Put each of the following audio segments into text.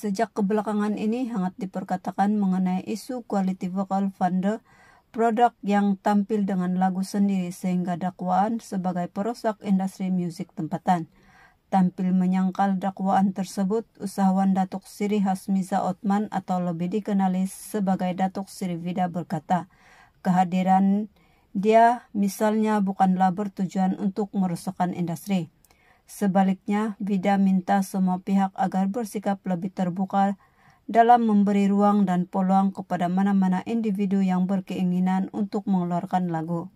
Sejak kebelakangan ini hangat diperkatakan mengenai isu quality vocal funder produk yang tampil dengan lagu sendiri sehingga dakwaan sebagai perosak industri musik tempatan. Tampil menyangkal dakwaan tersebut, usahawan Datuk Siri Hasmiza Otman atau lebih dikenali sebagai Datuk Siri Vida berkata, kehadiran dia misalnya bukanlah bertujuan untuk merusakkan industri. Sebaliknya, Vida minta semua pihak agar bersikap lebih terbuka dalam memberi ruang dan peluang kepada mana-mana individu yang berkeinginan untuk mengeluarkan lagu.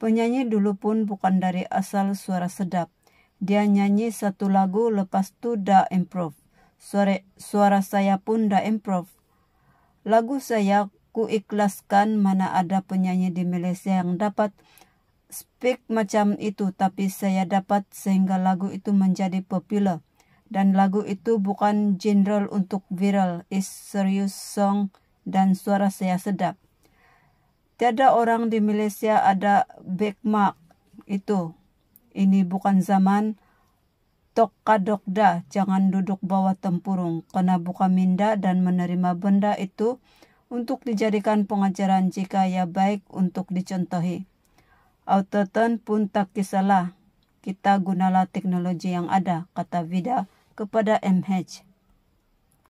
Penyanyi dulu pun bukan dari asal suara sedap. Dia nyanyi satu lagu lepas itu dah improve. Suara, suara saya pun dah improve. Lagu saya kuikhlaskan mana ada penyanyi di Malaysia yang dapat speak macam itu tapi saya dapat sehingga lagu itu menjadi popular. dan lagu itu bukan general untuk viral is serious song dan suara saya sedap tiada orang di Malaysia ada backmark itu ini bukan zaman dah. jangan duduk bawah tempurung, karena buka minda dan menerima benda itu untuk dijadikan pengajaran jika ya baik untuk dicontohi. Autoton pun tak kisahlah. Kita gunalah teknologi yang ada, kata Vida kepada MH.